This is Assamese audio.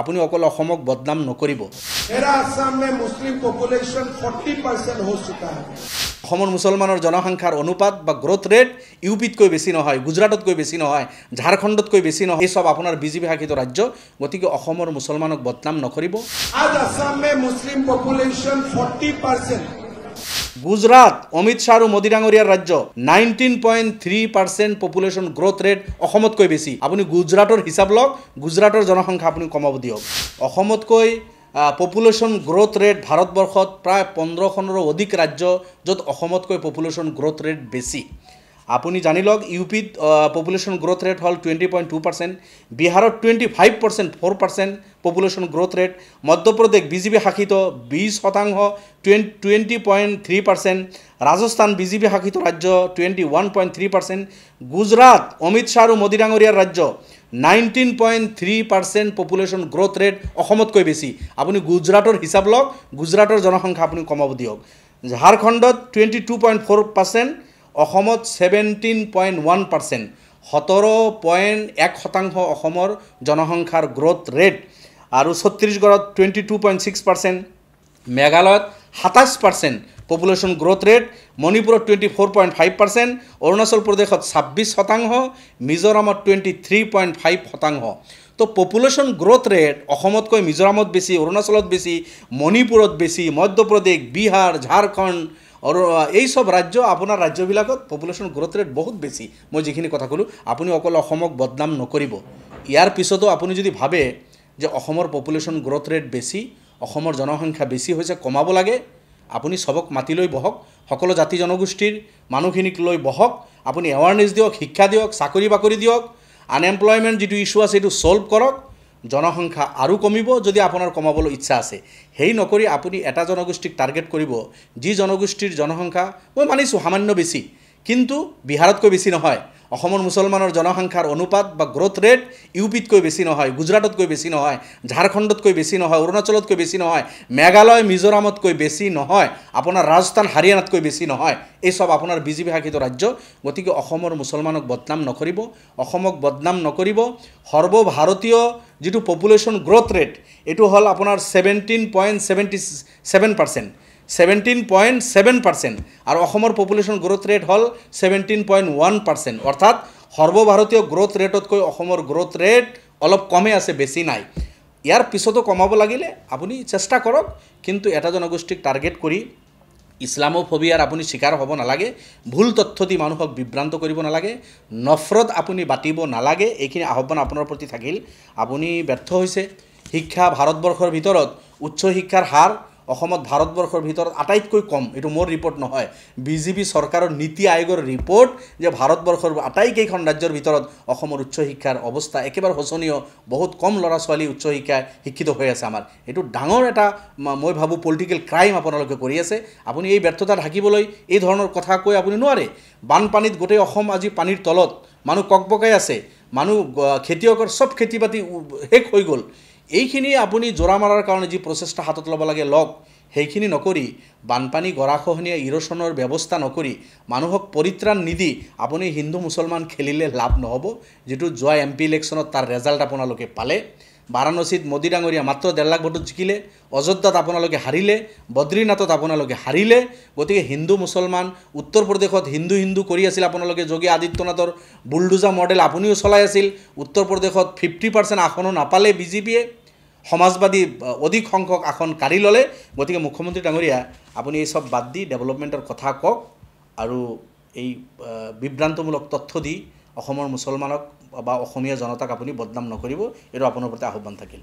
আপুনি অকল অসমক বদনাম নকৰিব অসমৰ মুছলমানৰ জনসংখ্যাৰ অনুপাত বা গ্ৰ'থ ৰেট ইউ পিতকৈ বেছি নহয় গুজৰাটতকৈ বেছি নহয় ঝাৰখণ্ডতকৈ বেছি নহয় এই চব আপোনাৰ বিজেপি শাসিত ৰাজ্য গতিকে অসমৰ মুছলমানক বদনাম নকৰিব গুজরাট অমিত শাহ আর মোদী ডাঙরিয়ার রাজ্য nineteen point three percent population growth রেটতকৈ বেশি আপনি গুজরাটর হিসাব লোক গুজরাটর জনসংখ্যা আপনি কমাব দিয়কতকৈ পপুলেশন গ্রোথ রেট ভারতবর্ষত প্রায় পনেরো খনেরও অধিক রাজ্য যত পপুলেশন গ্রোথ রেট বেশি আপুনি জানি লওক পিত পপুলেশ্যন গ্ৰ'থ ৰেট হ'ল টুৱেণ্টি পইণ্ট টু পাৰ্চেণ্ট বিহাৰত twenty five percent four percent population growth rate Madhya Pradesh B J P শাসিত বিশ শতাংশ twenty twenty point three percent Rajasthan B J P শাসিত ৰাজ্য twenty one point three percent Gujarat Amit Shah আৰু মোদী ডাঙৰীয়াৰ ৰাজ্য nineteen point three percent population growth rate অসমতকৈ বেছি আপুনি গুজৰাটৰ হিচাপ লওক গুজৰাটৰ জনসংখ্যা আপুনি কমাব দিয়ক ঝাৰখণ্ডত twenty two point four percent অসমত ছেভেণ্টিন পইণ্ট ওৱান পাৰ্চেণ্ট সোতৰ পইণ্ট এক শতাংশ অসমৰ জনসংখ্যাৰ গ্ৰ'থ ৰেট আৰু ছত্তিছগড়ত twenty two point six percent মেঘালয়ত সাতাইছ পাৰ্চেণ্ট পপুলেশ্যন গ্ৰ'থ ৰেট মণিপুৰত twenty four point five percent Arunachal প্ৰদেশত ছাব্বিছ শতাংশ মিজোৰামত টুৱেণ্টি থ্ৰী পইণ্ট ফাইভ শতাংশ তো পপুলেশ্যন গ্ৰ'থ ৰেট অসমতকৈ মিজোৰামত বেছি অৰুণাচলত বেছি মণিপুৰত বেছি মধ্যপ্ৰদেশ বিহাৰ ঝাৰখণ্ড আৰু এই চব ৰাজ্য আপোনাৰ ৰাজ্যবিলাকত পপুলেশ্যন গ্ৰ'থ ৰেট বহুত বেছি মই যিখিনি কথা ক'লোঁ আপুনি অকল অসমক বদনাম নকৰিব ইয়াৰ পিছতো আপুনি যদি ভাবে যে অসমৰ পপুলেশ্যন গ্ৰ'থ ৰেট বেছি অসমৰ জনসংখ্যা বেছি হৈছে কমাব লাগে আপুনি চবক মাতি লৈ বহক সকলো জাতি জনগোষ্ঠীৰ মানুহখিনিক লৈ বহক আপুনি এৱাৰনেছ দিয়ক শিক্ষা দিয়ক চাকৰি বাকৰি দিয়ক আনএমপ্লয়মেণ্ট যিটো ইছ্যু আছে সেইটো ছল্ভ কৰক জনসংখ্যা আৰু কমিব যদি আপোনাৰ কমাবলৈ ইচ্ছা আছে সেই নকৰি আপুনি এটা জনগোষ্ঠীক টাৰ্গেট কৰিব যি জনগোষ্ঠীৰ জনসংখ্যা মই মানিছোঁ সামান্য বেছি কিন্তু বিহাৰতকৈ বেছি নহয় অসমৰ মুছলমানৰ জনসংখ্যাৰ অনুপাত বা গ্ৰ'থ ৰেট ইউ পিতকৈ বেছি নহয় গুজৰাটতকৈ বেছি নহয় ঝাৰখণ্ডতকৈ বেছি নহয় অৰুণাচলতকৈ বেছি নহয় মেঘালয় মিজোৰামতকৈ বেছি নহয় আপোনাৰ ৰাজস্থান হাৰিয়ানাতকৈ বেছি নহয় এই চব আপোনাৰ বিজেপি শাসিত ৰাজ্য গতিকে অসমৰ মুছলমানক বদনাম নকৰিব অসমক বদনাম নকৰিব সৰ্বভাৰতীয় যিটো পপুলেশ্যন গ্ৰ'থ ৰেট এইটো হ'ল আপোনাৰ seventeen point seventy seven percent seventeen point seven percent আৰু অসমৰ পপুলেশ্যন গ্ৰ'থ ৰেট হ'ল ছেভেণ্টিন পইণ্ট ওৱান পাৰ্চেণ্ট অৰ্থাৎ সৰ্বভাৰতীয় গ্ৰ'থ ৰেটতকৈ অসমৰ গ্ৰ'থ ৰেট অলপ কমে আছে বেছি নাই ইয়াৰ পিছতো কমাব লাগিলে আপুনি চেষ্টা কৰক কিন্তু এটা জনগোষ্ঠীক টাৰ্গেট কৰি ফবিয়াৰ আপুনি চিকাৰ হ'ব নালাগে ভুল তথ্য দি মানুহক বিভ্ৰান্ত কৰিব নালাগে নফৰত আপুনি বাতিব নালাগে এইখিনি আহ্বান আপোনাৰ প্ৰতি থাকিল আপুনি ব্যৰ্থ হৈছে শিক্ষা ভাৰতবৰ্ষৰ ভিতৰত উচ্চ শিক্ষাৰ হাৰ অসমত ভাৰতবৰ্ষৰ ভিতৰত আটাইতকৈ কম এইটো মোৰ ৰিপৰ্ট নহয় বি জে পি চৰকাৰৰ নীতি আয়োগৰ ৰিপৰ্ট যে ভাৰতবৰ্ষৰ আটাইকেইখন ৰাজ্যৰ ভিতৰত অসমৰ উচ্চ শিক্ষাৰ অৱস্থা একেবাৰে শোচনীয় বহুত কম ল'ৰা ছোৱালী উচ্চ শিক্ষা শিক্ষিত হৈ আছে আমাৰ এইটো ডাঙৰ এটা মই ভাবোঁ পলিটিকেল ক্ৰাইম আপোনালোকে কৰি আছে আপুনি এই ব্যৰ্থতা ঢাকিবলৈ এই ধৰণৰ কথা কৈ আপুনি নোৱাৰে বানপানীত গোটেই অসম আজি পানীৰ তলত মানুহ কক বকাই আছে মানুহ খেতিয়কৰ চব খেতি বাতি শেষ হৈ গ'ল এইখিনি আপুনি জোৰা মৰাৰ কাৰণে যি প্ৰচেষ্টা হাতত ল'ব লাগে লওক সেইখিনি নকৰি বানপানী গৰাখহনীয়া ইৰচনৰ ব্যৱস্থা নকৰি মানুহক পৰিত্ৰাণ নিদি আপুনি হিন্দু মুছলমান খেলিলে লাভ নহ'ব যিটো যোৱা এম পি ইলেকশ্যনত তাৰ ৰেজাল্ট আপোনালোকে পালে বাৰাণসীত মোদী ডাঙৰীয়া মাত্ৰ ডেৰ লাখ ভোটত জিকিলে অযোধ্যাত আপোনালোকে হাৰিলে বদ্ৰীনাথত আপোনালোকে হাৰিলে গতিকে হিন্দু মুছলমান উত্তৰ প্ৰদেশত হিন্দু হিন্দু কৰি আছিল আপোনালোকে যোগী আদিত্যনাথৰ বুলডোজা মডেল আপুনিও চলাই আছিল উত্তৰ প্ৰদেশত ফিফটি পাৰ্চেণ্ট আসনো নাপালে বিজেপিয়ে সমাজবাদী অধিক সংখ্যক আসন কাঢ়ি ল'লে গতিকে মুখ্যমন্ত্ৰী ডাঙৰীয়া আপুনি এই চব বাদ দি ডেভেলপমেণ্টৰ কথা কওক আৰু এই বিভ্ৰান্তমূলক তথ্য দি অসমৰ মুছলমানক বা অসমীয়া জনতাক আপুনি বদনাম নকৰিব এইটো আপোনাৰ প্ৰতি আহ্বান থাকিল